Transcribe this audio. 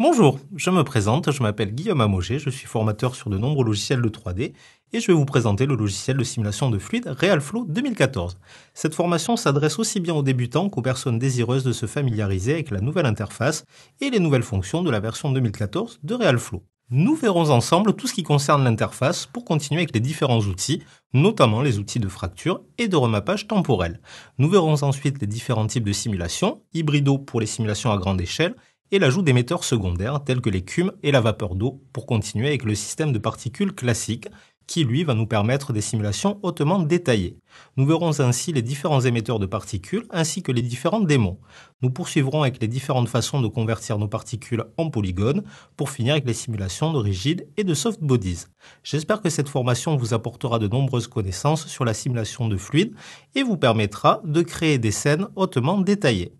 Bonjour, je me présente, je m'appelle Guillaume Amogé, je suis formateur sur de nombreux logiciels de 3D et je vais vous présenter le logiciel de simulation de fluide RealFlow 2014. Cette formation s'adresse aussi bien aux débutants qu'aux personnes désireuses de se familiariser avec la nouvelle interface et les nouvelles fonctions de la version 2014 de RealFlow. Nous verrons ensemble tout ce qui concerne l'interface pour continuer avec les différents outils, notamment les outils de fracture et de remappage temporel. Nous verrons ensuite les différents types de simulations, hybrido pour les simulations à grande échelle et l'ajout d'émetteurs secondaires tels que l'écume et la vapeur d'eau pour continuer avec le système de particules classique qui lui va nous permettre des simulations hautement détaillées. Nous verrons ainsi les différents émetteurs de particules ainsi que les différents démons. Nous poursuivrons avec les différentes façons de convertir nos particules en polygones pour finir avec les simulations de rigides et de soft bodies. J'espère que cette formation vous apportera de nombreuses connaissances sur la simulation de fluides et vous permettra de créer des scènes hautement détaillées.